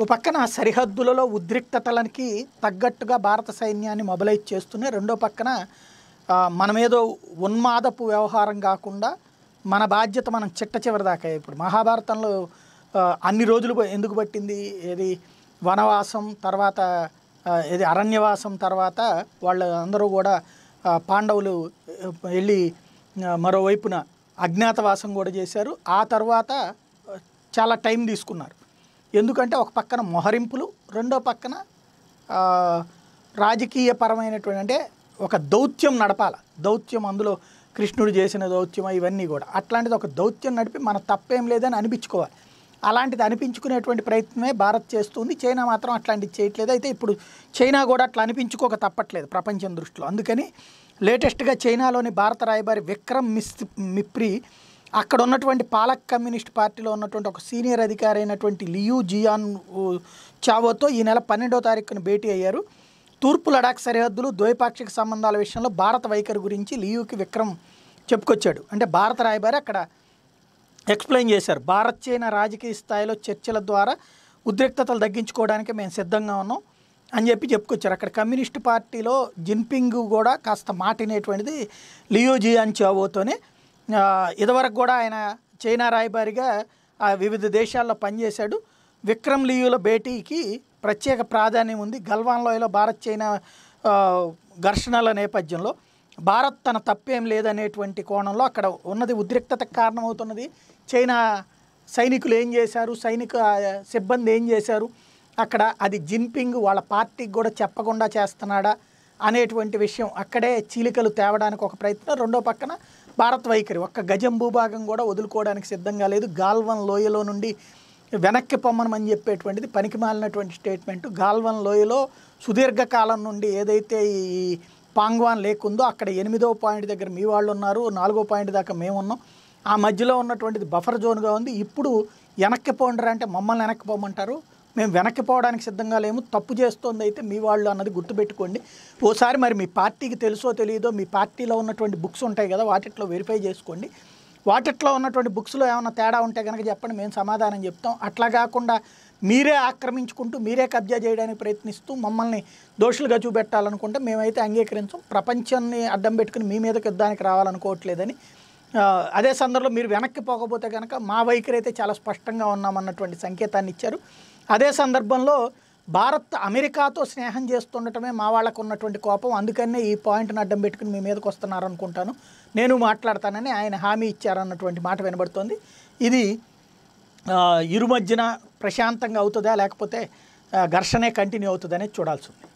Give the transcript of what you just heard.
ఓ పక్కన సరిహద్దులలో ఉద్రిక్తతలకి తగ్గట్టుగా భారత సైన్యాన్ని మొబలైజ్ చేస్తూనే రెండో పక్కన మనమేదో ఉన్మాదపు వ్యవహారం కాకుండా మన బాధ్యత మనం చిట్ట చివరిదాకా ఇప్పుడు మహాభారతంలో అన్ని రోజులు ఎందుకు పట్టింది ఏది వనవాసం తర్వాత ఇది అరణ్యవాసం తర్వాత వాళ్ళు అందరూ కూడా పాండవులు వెళ్ళి మరోవైపున అజ్ఞాతవాసం కూడా చేశారు ఆ తర్వాత చాలా టైం తీసుకున్నారు ఎందుకంటే ఒక పక్కన మొహరింపులు రెండో పక్కన రాజకీయపరమైనటువంటి అంటే ఒక దౌత్యం నడపాల దౌత్యం అందులో కృష్ణుడు చేసిన దౌత్యం ఇవన్నీ కూడా అట్లాంటిది ఒక దౌత్యం నడిపి మన తప్పేం లేదని అనిపించుకోవాలి అలాంటిది అనిపించుకునేటువంటి ప్రయత్నమే భారత్ చేస్తుంది చైనా మాత్రం అట్లాంటిది చేయట్లేదు అయితే ఇప్పుడు చైనా కూడా అట్లా అనిపించుకోక తప్పట్లేదు ప్రపంచం దృష్టిలో అందుకని లేటెస్ట్గా చైనాలోని భారత రాయబారి విక్రమ్ మిస్ మిప్రి అక్కడ ఉన్నటువంటి పాలక్ కమ్యూనిస్ట్ పార్టీలో ఉన్నటువంటి ఒక సీనియర్ అధికారి అయినటువంటి లియూ జియాన్ చావోతో ఈ నెల పన్నెండో తారీఖున భేటీ అయ్యారు తూర్పు లడాక్ సరిహద్దులు ద్వైపాక్షిక సంబంధాల విషయంలో భారత వైఖరి గురించి లియూకి విక్రమ్ చెప్పుకొచ్చాడు అంటే భారత రాయబారి అక్కడ ఎక్స్ప్లెయిన్ చేశారు భారత్ చైనా రాజకీయ స్థాయిలో చర్చల ద్వారా ఉద్రిక్తతలు తగ్గించుకోవడానికి మేము సిద్ధంగా ఉన్నాం అని చెప్పి చెప్పుకొచ్చారు అక్కడ కమ్యూనిస్ట్ పార్టీలో జిన్పింగ్ కూడా కాస్త మాటినేటువంటిది లియోజియాన్ చావోతోనే ఇదివరకు కూడా ఆయన చైనా రాయబారిగా వివిధ దేశాల్లో పనిచేశాడు విక్రమ్ లియుల భేటీకి ప్రత్యేక ప్రాధాన్యం ఉంది గల్వాన్ లోయలో భారత్ చైనా ఘర్షణల నేపథ్యంలో భారత్ తన తప్పేం లేదనేటువంటి కోణంలో అక్కడ ఉన్నది ఉద్రిక్తత కారణమవుతున్నది చైనా సైనికులు ఏం చేశారు సైనిక సిబ్బంది ఏం చేశారు అక్కడ అది జిన్పింగ్ వాళ్ళ పార్టీకి కూడా చెప్పకుండా చేస్తున్నాడా అనేటువంటి విషయం అక్కడే చీలికలు తేవడానికి ఒక ప్రయత్నం రెండో పక్కన భారత్ వైఖరి ఒక్క గజం భూభాగం కూడా వదులుకోవడానికి సిద్ధంగా లేదు గాల్వన్ లోయలో నుండి వెనక్కి పొమ్మనమని చెప్పేటువంటిది పనికి మాలినటువంటి స్టేట్మెంట్ గాల్వన్ లోయలో సుదీర్ఘకాలం నుండి ఏదైతే ఈ పాంగ్వాన్ లేక్ ఉందో అక్కడ ఎనిమిదో పాయింట్ దగ్గర మీ వాళ్ళు ఉన్నారు నాలుగో పాయింట్ దాకా మేమున్నాం ఆ మధ్యలో ఉన్నటువంటిది బఫర్ జోన్గా ఉంది ఇప్పుడు వెనక్కి పోండరా అంటే మమ్మల్ని వెనక్కి పోమంటారు మేము వెనక్కిపోవడానికి సిద్ధంగా లేము తప్పు చేస్తోంది అయితే మీ వాళ్ళు అన్నది గుర్తుపెట్టుకోండి ఓసారి మరి మీ పార్టీకి తెలుసో తెలియదో మీ పార్టీలో ఉన్నటువంటి బుక్స్ ఉంటాయి కదా వాటిట్లో వెరిఫై చేసుకోండి వాటిట్లో ఉన్నటువంటి బుక్స్లో ఏమైనా తేడా ఉంటే కనుక చెప్పండి మేము సమాధానం చెప్తాం అట్లా కాకుండా మీరే ఆక్రమించుకుంటూ మీరే కబ్జా చేయడానికి ప్రయత్నిస్తూ మమ్మల్ని దోషులుగా చూపెట్టాలనుకుంటే మేమైతే అంగీకరించం ప్రపంచాన్ని అడ్డం పెట్టుకుని మీ మీదకి యుద్ధానికి రావాలనుకోవట్లేదని అదే సందర్భంలో మీరు వెనక్కి పోకపోతే కనుక మా వైఖరి అయితే చాలా స్పష్టంగా ఉన్నామన్నటువంటి సంకేతాన్ని ఇచ్చారు అదే సందర్భంలో భారత్ అమెరికాతో స్నేహం చేస్తుండటమే మా వాళ్ళకు ఉన్నటువంటి కోపం అందుకనే ఈ పాయింట్ని అడ్డం పెట్టుకుని మీ మీదకి వస్తున్నారు అనుకుంటాను నేను మాట్లాడతానని ఆయన హామీ ఇచ్చారన్నటువంటి మాట వినబడుతోంది ఇది ఇరు మధ్యన ప్రశాంతంగా అవుతుందా లేకపోతే ఘర్షణే కంటిన్యూ అవుతుందనేది చూడాల్సి ఉంది